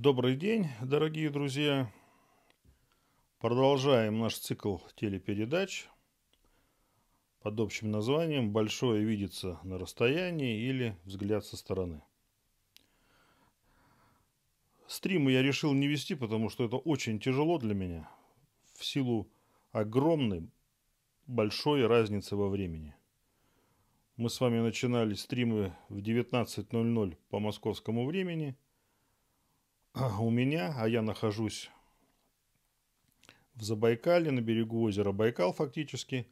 Добрый день, дорогие друзья! Продолжаем наш цикл телепередач под общим названием «Большое видится на расстоянии» или «Взгляд со стороны». Стримы я решил не вести, потому что это очень тяжело для меня в силу огромной, большой разницы во времени. Мы с вами начинали стримы в 19.00 по московскому времени – а, у меня, а я нахожусь в Забайкале, на берегу озера Байкал фактически,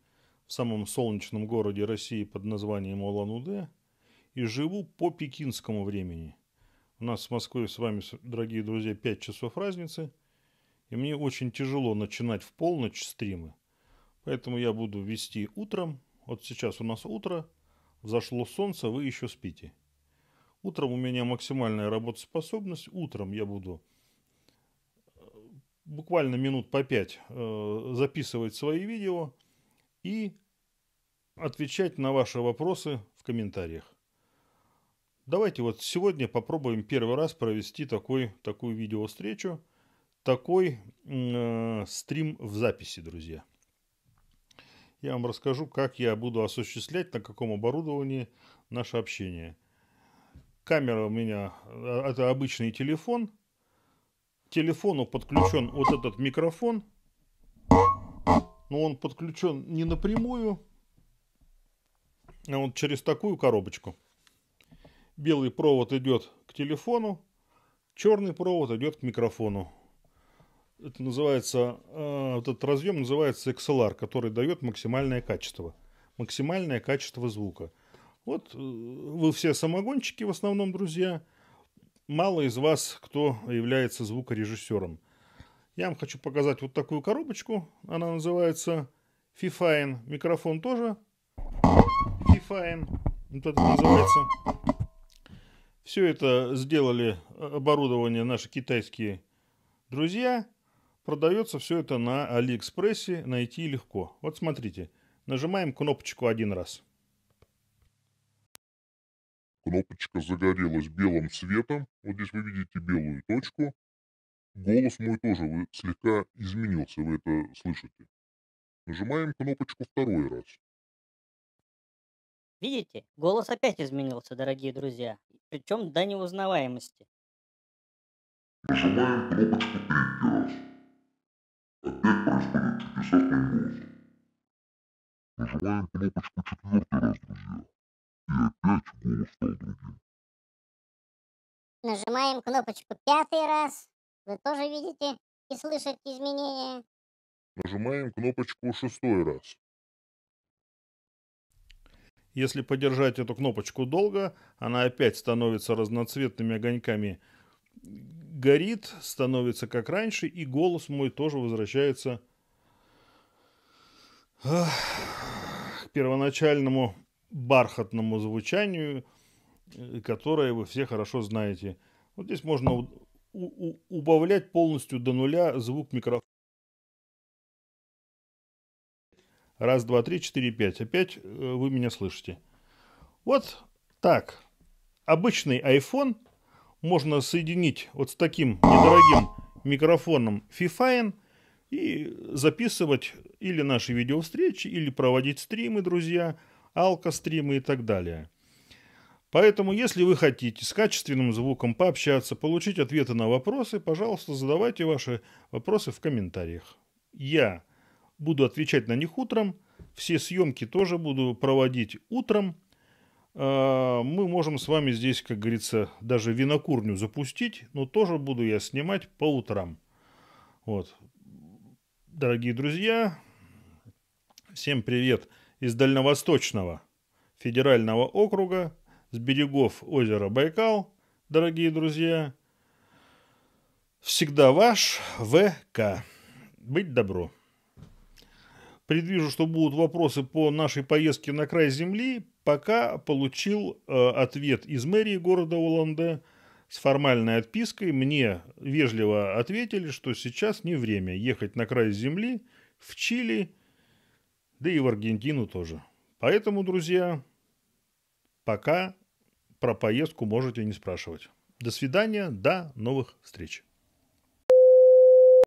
в самом солнечном городе России под названием Улан-Удэ, и живу по пекинскому времени. У нас с Москвой с вами, дорогие друзья, 5 часов разницы, и мне очень тяжело начинать в полночь стримы, поэтому я буду вести утром, вот сейчас у нас утро, взошло солнце, вы еще спите – Утром у меня максимальная работоспособность. Утром я буду э, буквально минут по пять э, записывать свои видео и отвечать на ваши вопросы в комментариях. Давайте вот сегодня попробуем первый раз провести такой, такую видеовстречу, такой э, стрим в записи, друзья. Я вам расскажу, как я буду осуществлять, на каком оборудовании наше общение – Камера у меня, э, это обычный телефон. К телефону подключен вот этот микрофон. Но он подключен не напрямую, а вот через такую коробочку. Белый провод идет к телефону, черный провод идет к микрофону. Это называется, э, этот разъем называется XLR, который дает максимальное качество. Максимальное качество звука – вот э, вы все самогонщики в основном, друзья. Мало из вас, кто является звукорежиссером. Я вам хочу показать вот такую коробочку. Она называется Fifine. Микрофон тоже Fifine. Вот это называется. Все это сделали э, оборудование наши китайские друзья. Продается все это на Алиэкспрессе. Найти легко. Вот смотрите. Нажимаем кнопочку один раз. Кнопочка загорелась белым цветом. Вот здесь вы видите белую точку. Голос мой тоже слегка изменился, вы это слышите. Нажимаем кнопочку второй раз. Видите, голос опять изменился, дорогие друзья, причем до неузнаваемости. Нажимаем кнопочку третий раз. Опять происходит чудеса с Нажимаем кнопочку четвертый раз, друзья. И опять голос стал другим. Нажимаем кнопочку пятый раз. Вы тоже видите и слышите изменения. Нажимаем кнопочку шестой раз. Если подержать эту кнопочку долго, она опять становится разноцветными огоньками. Горит, становится как раньше, и голос мой тоже возвращается к первоначальному бархатному звучанию, э, которое вы все хорошо знаете. Вот здесь можно у- у- убавлять полностью до нуля звук микрофона. Раз, два, три, четыре, пять. Опять э, вы меня слышите. Вот так. Обычный iPhone можно соединить вот с таким недорогим микрофоном Fifine и записывать или наши видеовстречи, или проводить стримы, друзья – алкостримы и так далее. Поэтому, если вы хотите с качественным звуком пообщаться, получить ответы на вопросы, пожалуйста, задавайте ваши вопросы в комментариях. Я буду отвечать на них утром. Все съемки тоже буду проводить утром. А, мы можем с вами здесь, как говорится, даже винокурню запустить, но тоже буду я снимать по утрам. Вот. Дорогие друзья, всем привет! Привет! из Дальневосточного федерального округа с берегов озера Байкал, дорогие друзья. Всегда ваш ВК. Быть добро. Предвижу, что будут вопросы по нашей поездке на край земли. Пока получил э, ответ из мэрии города Уланде с формальной отпиской. Мне вежливо ответили, что сейчас не время ехать на край земли в Чили – да и в Аргентину тоже. Поэтому, друзья, пока про поездку можете не спрашивать. До свидания, до новых встреч.